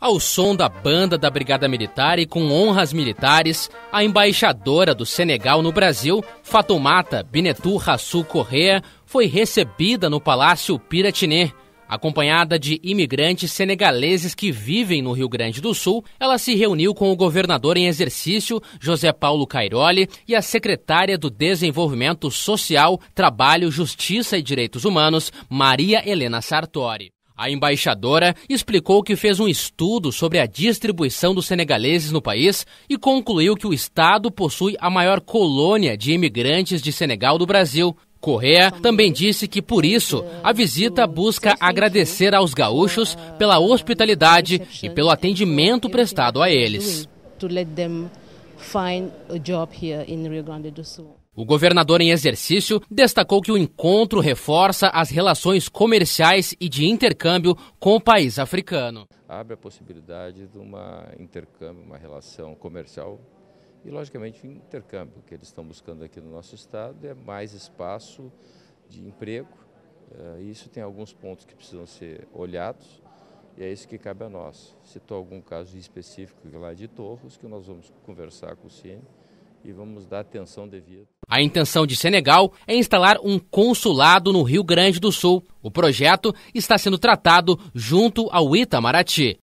Ao som da banda da Brigada Militar e com honras militares, a embaixadora do Senegal no Brasil, Fatoumata Binetou Rassou Correa, foi recebida no Palácio Piratini. Acompanhada de imigrantes senegaleses que vivem no Rio Grande do Sul, ela se reuniu com o governador em exercício, José Paulo Cairoli, e a secretária do Desenvolvimento Social, Trabalho, Justiça e Direitos Humanos, Maria Helena Sartori. A embaixadora explicou que fez um estudo sobre a distribuição dos senegaleses no país e concluiu que o estado possui a maior colônia de imigrantes de Senegal do Brasil, Correa também disse que, por isso, a visita busca agradecer aos gaúchos pela hospitalidade e pelo atendimento prestado a eles. O governador em exercício destacou que o encontro reforça as relações comerciais e de intercâmbio com o país africano. Abre a possibilidade de um intercâmbio, uma relação comercial e, logicamente, o intercâmbio que eles estão buscando aqui no nosso estado é mais espaço de emprego. Eh, isso tem alguns pontos que precisam ser olhados e é isso que cabe a nós. Citou algum caso específico lá de Torros que nós vamos conversar com o Cine e vamos dar atenção devida. A intenção de Senegal é instalar um consulado no Rio Grande do Sul. O projeto está sendo tratado junto ao Itamaraty.